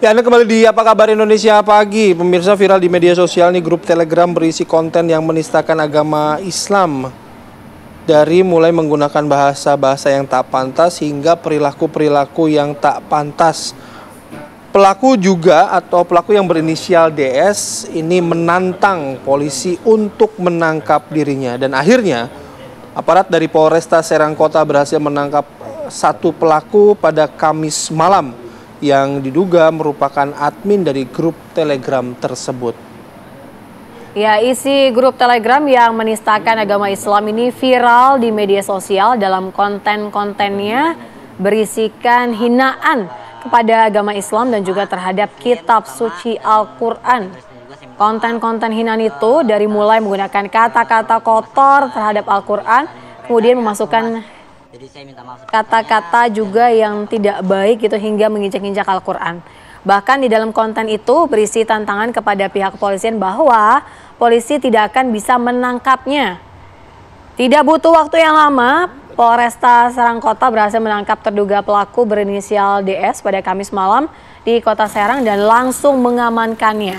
Ya, Anda kembali di Apa Kabar Indonesia Pagi. Pemirsa viral di media sosial nih grup Telegram berisi konten yang menistakan agama Islam. Dari mulai menggunakan bahasa-bahasa yang tak pantas hingga perilaku-perilaku yang tak pantas. Pelaku juga atau pelaku yang berinisial DS ini menantang polisi untuk menangkap dirinya dan akhirnya aparat dari Polresta Serang Kota berhasil menangkap satu pelaku pada Kamis malam yang diduga merupakan admin dari grup Telegram tersebut. Ya, isi grup Telegram yang menistakan agama Islam ini viral di media sosial dalam konten-kontennya berisikan hinaan kepada agama Islam dan juga terhadap kitab suci Al-Qur'an. Konten-konten hinaan itu dari mulai menggunakan kata-kata kotor terhadap Al-Qur'an, kemudian memasukkan jadi saya minta maaf. Kata-kata juga yang tidak baik itu hingga menginjak-injak Al-Qur'an. Bahkan di dalam konten itu berisi tantangan kepada pihak kepolisian bahwa polisi tidak akan bisa menangkapnya. Tidak butuh waktu yang lama, Polresta Serang Kota berhasil menangkap terduga pelaku berinisial DS pada Kamis malam di Kota Serang dan langsung mengamankannya.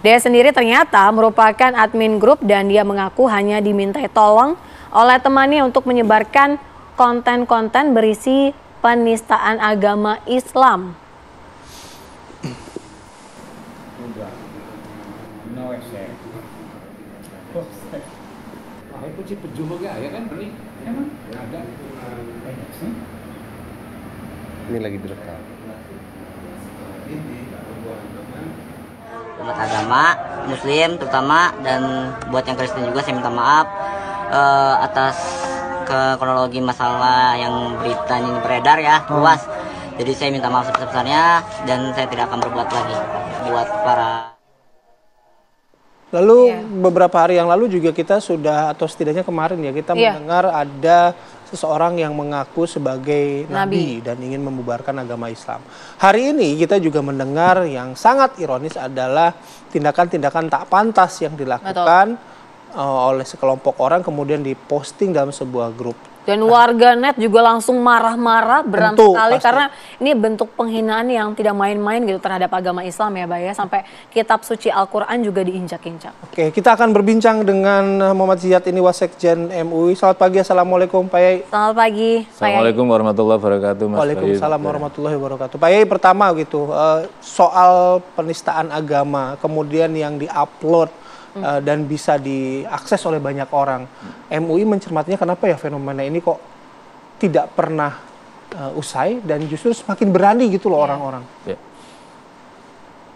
DS sendiri ternyata merupakan admin grup dan dia mengaku hanya dimintai tolong oleh temannya untuk menyebarkan konten-konten berisi penistaan agama Islam. Ini lagi direkam. Buat agama, muslim terutama, dan buat yang Kristen juga saya minta maaf uh, atas ke kronologi masalah yang berita ini beredar ya hmm. luas jadi saya minta maaf sebesar-besarnya dan saya tidak akan berbuat lagi buat para Lalu yeah. beberapa hari yang lalu juga kita sudah atau setidaknya kemarin ya kita yeah. mendengar ada seseorang yang mengaku sebagai nabi. nabi dan ingin membubarkan agama Islam. Hari ini kita juga mendengar yang sangat ironis adalah tindakan-tindakan tak pantas yang dilakukan Betul uh, oleh sekelompok orang kemudian diposting dalam sebuah grup. Dan warga net juga langsung marah-marah beram Tentu, sekali pasti. karena ini bentuk penghinaan yang tidak main-main gitu terhadap agama Islam ya, Baya Sampai kitab suci Al-Qur'an juga diinjak-injak. Oke, kita akan berbincang dengan eh, Muhammad Ziyad ini Wasekjen MUI. Selamat pagi. Assalamualaikum, Pak Yai. Selamat pagi. Assalamualaikum warahmatullahi wabarakatuh, Mas. Waalaikumsalam ya. warahmatullahi wabarakatuh. Pak Yai pertama gitu, eh, soal penistaan agama kemudian yang diupload hmm. uh, dan bisa diakses oleh banyak orang. Hmm. MUI mencermatinya kenapa ya fenomena ini kok tidak pernah uh, usai dan justru semakin berani gitu loh iya. orang-orang. Yeah. Yeah.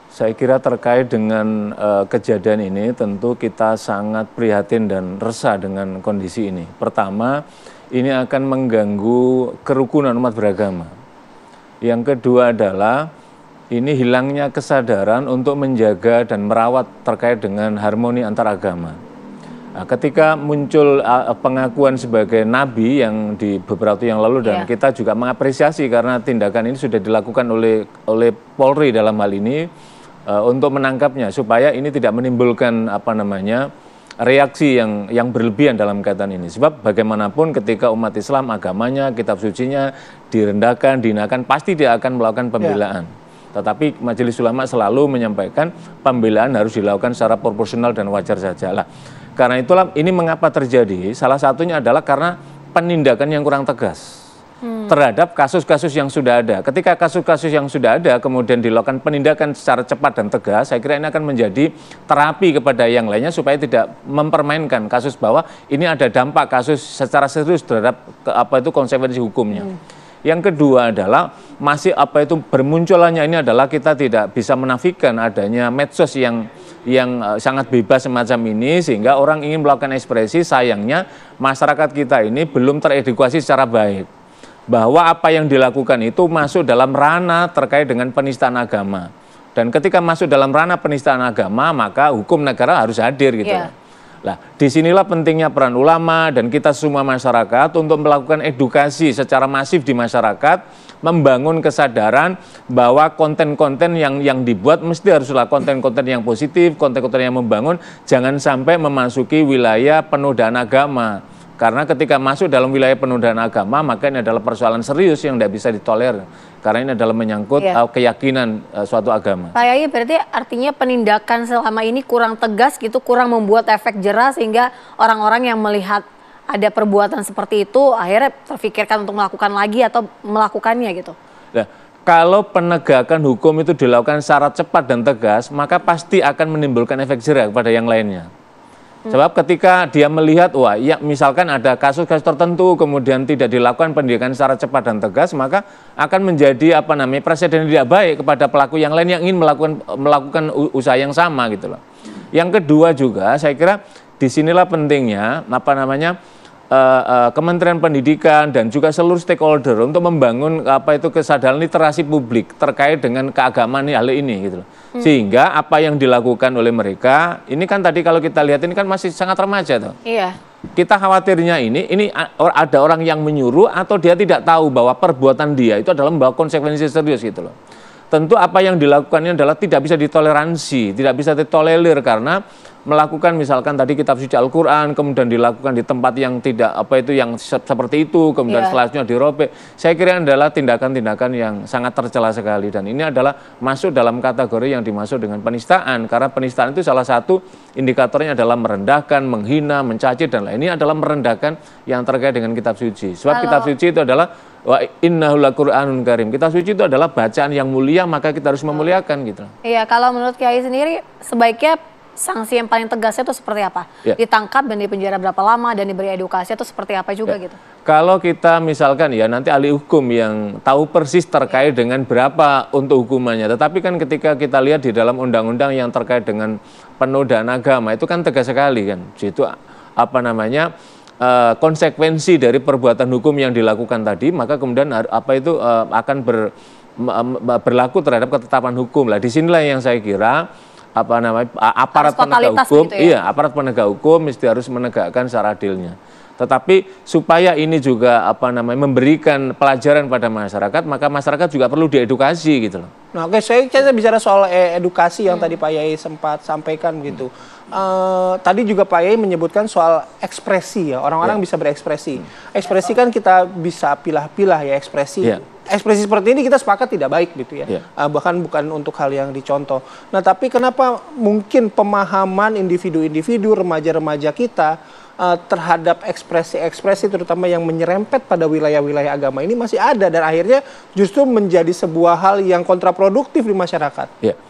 Saya kira terkait dengan uh, kejadian ini tentu kita sangat prihatin dan resah dengan kondisi ini. Pertama, ini akan mengganggu kerukunan umat beragama. Yang kedua adalah ini hilangnya kesadaran untuk menjaga dan merawat terkait dengan harmoni antar agama. Nah, ketika muncul pengakuan sebagai nabi yang di beberapa waktu yang lalu dan yeah. kita juga mengapresiasi karena tindakan ini sudah dilakukan oleh oleh Polri dalam hal ini uh, untuk menangkapnya supaya ini tidak menimbulkan apa namanya reaksi yang yang berlebihan dalam kaitan ini. Sebab bagaimanapun ketika umat Islam agamanya, kitab sucinya direndahkan, dinakan, pasti dia akan melakukan iya. pembelaan. Yeah tetapi Majelis Ulama selalu menyampaikan pembelaan harus dilakukan secara proporsional dan wajar saja lah. Karena itulah ini mengapa terjadi. Salah satunya adalah karena penindakan yang kurang tegas hmm. terhadap kasus-kasus yang sudah ada. Ketika kasus-kasus yang sudah ada kemudian dilakukan penindakan secara cepat dan tegas, saya kira ini akan menjadi terapi kepada yang lainnya supaya tidak mempermainkan kasus bahwa ini ada dampak kasus secara serius terhadap apa itu konsekuensi hukumnya. Hmm. Yang kedua adalah masih apa itu bermunculannya ini adalah kita tidak bisa menafikan adanya medsos yang yang eh, sangat bebas semacam ini sehingga orang ingin melakukan ekspresi sayangnya masyarakat kita ini belum teredukasi secara baik bahwa apa yang dilakukan itu masuk dalam ranah terkait dengan penistaan agama dan ketika masuk dalam ranah penistaan agama maka hukum negara harus hadir gitu yeah. Nah, disinilah pentingnya peran ulama dan kita semua masyarakat untuk melakukan edukasi secara masif di masyarakat, membangun kesadaran bahwa konten-konten yang yang dibuat mesti haruslah konten-konten yang positif, konten-konten yang membangun, jangan sampai memasuki wilayah penodaan agama karena ketika masuk dalam wilayah penundaan agama, maka ini adalah persoalan serius yang tidak bisa ditoler. Karena ini adalah menyangkut ya. keyakinan uh, suatu agama. Pak Yai, berarti artinya penindakan selama ini kurang tegas gitu, kurang membuat efek jerah sehingga orang-orang yang melihat ada perbuatan seperti itu akhirnya terfikirkan untuk melakukan lagi atau melakukannya gitu. Nah, kalau penegakan hukum itu dilakukan secara cepat dan tegas, maka pasti akan menimbulkan efek jerah kepada yang lainnya. Hmm. Sebab ketika dia melihat, wah ya misalkan ada kasus-kasus tertentu kemudian tidak dilakukan pendidikan secara cepat dan tegas, maka akan menjadi apa namanya presiden tidak baik kepada pelaku yang lain yang ingin melakukan melakukan usaha yang sama gitu loh. Yang kedua juga saya kira disinilah pentingnya apa namanya uh, uh, Kementerian Pendidikan dan juga seluruh stakeholder untuk membangun apa itu kesadaran literasi publik terkait dengan keagamaan hal ini gitu loh. Hmm. Sehingga apa yang dilakukan oleh mereka ini kan tadi kalau kita lihat ini kan masih sangat remaja tuh. Iya. Kita khawatirnya ini ini ada orang yang menyuruh atau dia tidak tahu bahwa perbuatan dia itu adalah membawa konsekuensi serius gitu loh. Tentu apa yang dilakukannya adalah tidak bisa ditoleransi, tidak bisa ditolerir karena melakukan misalkan tadi kitab suci Al-Qur'an kemudian dilakukan di tempat yang tidak apa itu yang seperti itu kemudian yeah. selanjutnya dirobek. Saya kira adalah tindakan-tindakan yang sangat tercela sekali dan ini adalah masuk dalam kategori yang dimasuk dengan penistaan karena penistaan itu salah satu indikatornya adalah merendahkan, menghina, mencaci dan lain. Ini adalah merendahkan yang terkait dengan kitab suci. Sebab Halo. kitab suci itu adalah wa innahu Qur'anun karim. Kitab suci itu adalah bacaan yang mulia maka kita harus memuliakan gitu. Iya, kalau menurut Kiai sendiri sebaiknya sanksi yang paling tegasnya itu seperti apa? Ya. Ditangkap dan dipenjara berapa lama dan diberi edukasi itu seperti apa juga ya. gitu? Kalau kita misalkan ya nanti ahli hukum yang tahu persis terkait dengan berapa untuk hukumannya, tetapi kan ketika kita lihat di dalam undang-undang yang terkait dengan penodaan agama itu kan tegas sekali kan, itu apa namanya? Eh, konsekuensi dari perbuatan hukum yang dilakukan tadi maka kemudian apa itu eh, akan ber, berlaku terhadap ketetapan hukum lah disinilah yang saya kira apa namanya aparat penegak hukum, gitu ya? iya aparat penegak hukum mesti harus menegakkan secara adilnya. Tetapi supaya ini juga apa namanya memberikan pelajaran pada masyarakat, maka masyarakat juga perlu diedukasi gitu loh. Nah, oke, saya kita bicara soal eh, edukasi yang hmm. tadi Pak Yai sempat sampaikan gitu. Hmm Eh, tadi juga Pak Yai menyebutkan soal ekspresi ya orang-orang yeah. bisa berekspresi. Hmm. Ekspresi kan kita bisa pilah-pilah ya ekspresi. Yeah. Ekspresi seperti ini kita sepakat tidak baik gitu ya. Yeah. Ya. Uh, bahkan bukan untuk hal yang dicontoh. Nah tapi kenapa mungkin pemahaman individu-individu remaja-remaja kita uh, terhadap ekspresi-ekspresi terutama yang menyerempet pada wilayah-wilayah agama ini masih ada dan akhirnya justru menjadi sebuah hal yang kontraproduktif di masyarakat. Yeah.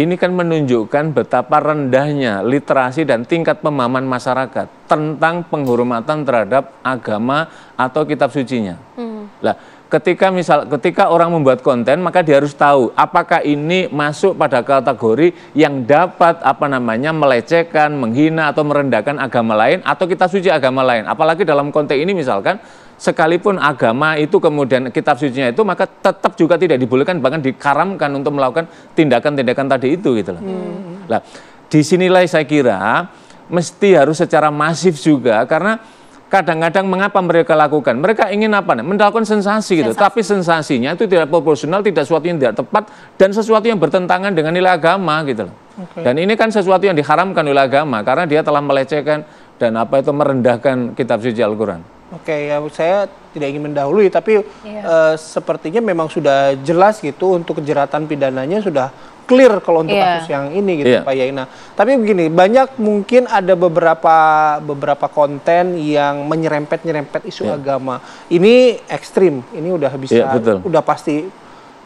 Ini kan menunjukkan betapa rendahnya literasi dan tingkat pemahaman masyarakat tentang penghormatan terhadap agama atau kitab sucinya. Hmm. Lah, ketika misal ketika orang membuat konten maka dia harus tahu apakah ini masuk pada kategori yang dapat apa namanya melecehkan, menghina atau merendahkan agama lain atau kitab suci agama lain. Apalagi dalam konteks ini misalkan sekalipun agama itu kemudian kitab sucinya itu maka tetap juga tidak dibolehkan bahkan dikaramkan untuk melakukan tindakan-tindakan tadi itu gitu loh. Hmm. Nah, disinilah saya kira mesti harus secara masif juga karena kadang-kadang mengapa mereka lakukan? Mereka ingin apa? Nih? Mendapatkan sensasi gitu. Tapi sensasinya itu tidak proporsional, tidak sesuatu yang tidak tepat dan sesuatu yang bertentangan dengan nilai agama gitu loh. Okay. Dan ini kan sesuatu yang diharamkan oleh agama karena dia telah melecehkan dan apa itu merendahkan kitab suci Al-Qur'an. Oke, okay, ya saya tidak ingin mendahului, tapi yeah. Iya. uh, sepertinya memang sudah jelas gitu untuk kejeratan pidananya sudah clear kalau untuk yeah. kasus yang ini gitu, yeah. Pak Yaina. Tapi begini, banyak mungkin ada beberapa beberapa konten yang menyerempet nyerempet isu yeah. agama. Ini ekstrim, ini udah bisa, yeah, betul. udah pasti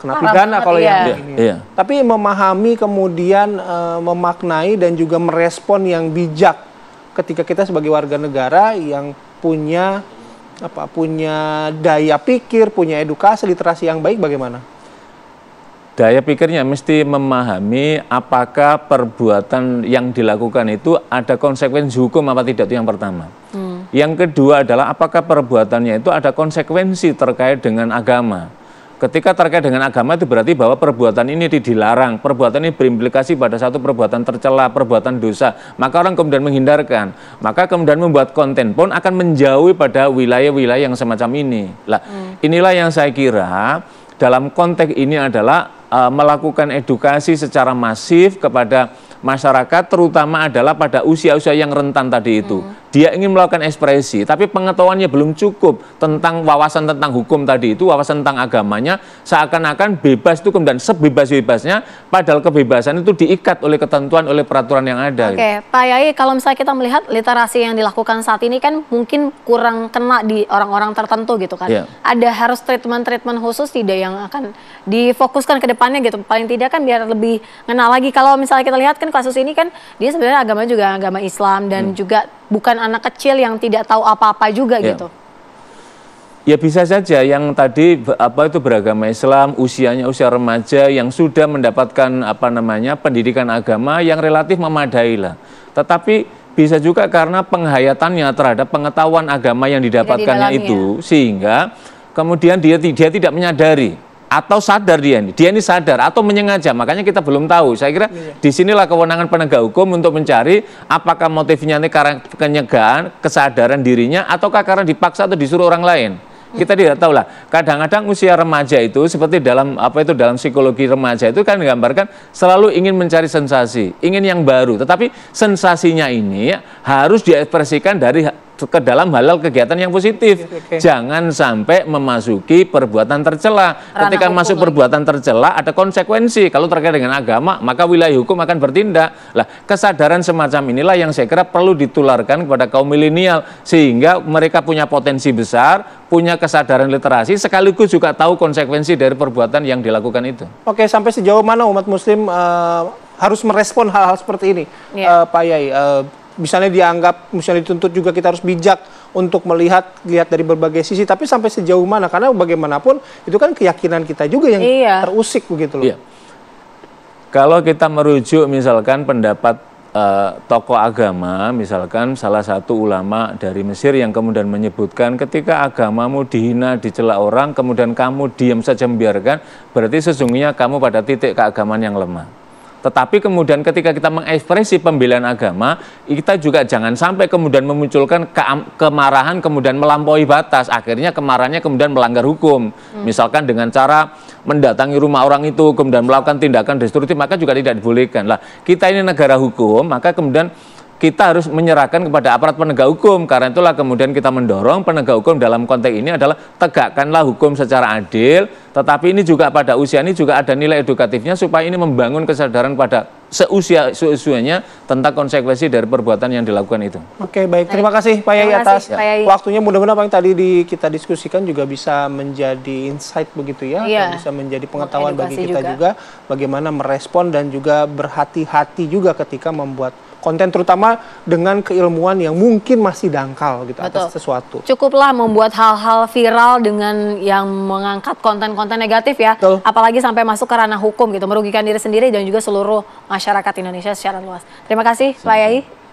kena Parah pidana kalau iya. yang ini. Iya, iya. Tapi memahami kemudian uh, memaknai dan juga merespon yang bijak ketika kita sebagai warga negara yang punya apa punya daya pikir, punya edukasi literasi yang baik bagaimana? Daya pikirnya mesti memahami apakah perbuatan yang dilakukan itu ada konsekuensi hukum apa tidak itu yang pertama. Hmm. Yang kedua adalah apakah perbuatannya itu ada konsekuensi terkait dengan agama Ketika terkait dengan agama itu berarti bahwa perbuatan ini dilarang, perbuatan ini berimplikasi pada satu perbuatan tercela, perbuatan dosa. Maka orang kemudian menghindarkan. Maka kemudian membuat konten pun akan menjauhi pada wilayah-wilayah yang semacam ini. Lah, hmm. inilah yang saya kira dalam konteks ini adalah e, melakukan edukasi secara masif kepada masyarakat terutama adalah pada usia-usia yang rentan tadi itu. Hmm dia ingin melakukan ekspresi, tapi pengetahuannya belum cukup tentang wawasan tentang hukum tadi itu, wawasan tentang agamanya, seakan-akan bebas itu kemudian sebebas-bebasnya, padahal kebebasan itu diikat oleh ketentuan, oleh peraturan yang ada. Oke, Pak Yai, kalau misalnya kita melihat literasi yang dilakukan saat ini kan mungkin kurang kena di orang-orang tertentu gitu kan. Ya. Ada harus treatment-treatment khusus tidak yang akan difokuskan ke depannya gitu, paling tidak kan biar lebih ngena lagi. Kalau misalnya kita lihat kan kasus ini kan dia sebenarnya agama juga agama Islam dan hmm. juga bukan anak kecil yang tidak tahu apa-apa juga ya. gitu? Ya bisa saja yang tadi apa itu beragama Islam, usianya usia remaja yang sudah mendapatkan apa namanya pendidikan agama yang relatif memadai lah. Tetapi bisa juga karena penghayatannya terhadap pengetahuan agama yang didapatkannya itu ya. sehingga kemudian dia, dia tidak menyadari atau sadar dia ini, dia ini sadar atau menyengaja, makanya kita belum tahu. Saya kira iya. sinilah kewenangan penegak hukum untuk mencari apakah motifnya ini karena kenyegaan, kesadaran dirinya, ataukah karena dipaksa atau disuruh orang lain. Kita iya. tidak tahu lah. Kadang-kadang usia remaja itu seperti dalam apa itu dalam psikologi remaja itu kan digambarkan selalu ingin mencari sensasi, ingin yang baru. Tetapi sensasinya ini harus diekspresikan dari ke dalam halal kegiatan yang positif. Okay. Jangan sampai memasuki perbuatan tercela. Ketika hukum masuk perbuatan tercela ada konsekuensi. Kalau terkait dengan agama, maka wilayah hukum akan bertindak. Lah, kesadaran semacam inilah yang saya kira perlu ditularkan kepada kaum milenial sehingga mereka punya potensi besar, punya kesadaran literasi sekaligus juga tahu konsekuensi dari perbuatan yang dilakukan itu. Oke, sampai sejauh mana umat muslim uh, harus merespon hal-hal seperti ini, yeah. Iya. uh, Pak Yai? Uh, misalnya dianggap misalnya dituntut juga kita harus bijak untuk melihat lihat dari berbagai sisi tapi sampai sejauh mana karena bagaimanapun itu kan keyakinan kita juga yang iya. terusik begitu loh. Iya. Kalau kita merujuk misalkan pendapat uh, tokoh agama misalkan salah satu ulama dari Mesir yang kemudian menyebutkan ketika agamamu dihina dicela orang kemudian kamu diam saja membiarkan berarti sesungguhnya kamu pada titik keagamaan yang lemah. Tetapi kemudian ketika kita mengekspresi pembelaan agama, kita juga jangan sampai kemudian memunculkan ke kemarahan kemudian melampaui batas. Akhirnya kemarahannya kemudian melanggar hukum. Hmm. Misalkan dengan cara mendatangi rumah orang itu kemudian melakukan tindakan destruktif, maka juga tidak dibolehkan. Lah, kita ini negara hukum, maka kemudian kita harus menyerahkan kepada aparat penegak hukum. Karena itulah kemudian kita mendorong penegak hukum dalam konteks ini adalah tegakkanlah hukum secara adil, tetapi ini juga pada usia ini juga ada nilai edukatifnya supaya ini membangun kesadaran pada seusia seusianya tentang konsekuensi dari perbuatan yang dilakukan itu. Oke, baik. Terima kasih Pak Yai atas waktunya. Mudah-mudahan apa yang tadi di, kita diskusikan juga bisa menjadi insight begitu ya, ya. bisa menjadi pengetahuan Edukasi bagi kita juga. juga bagaimana merespon dan juga berhati-hati juga ketika membuat konten terutama dengan keilmuan yang mungkin masih dangkal gitu Betul. atas sesuatu. Cukuplah membuat hal-hal viral dengan yang mengangkat konten-konten negatif ya, Betul. apalagi sampai masuk ke ranah hukum gitu, merugikan diri sendiri dan juga seluruh masyarakat Indonesia secara luas. Terima kasih Pak Yai.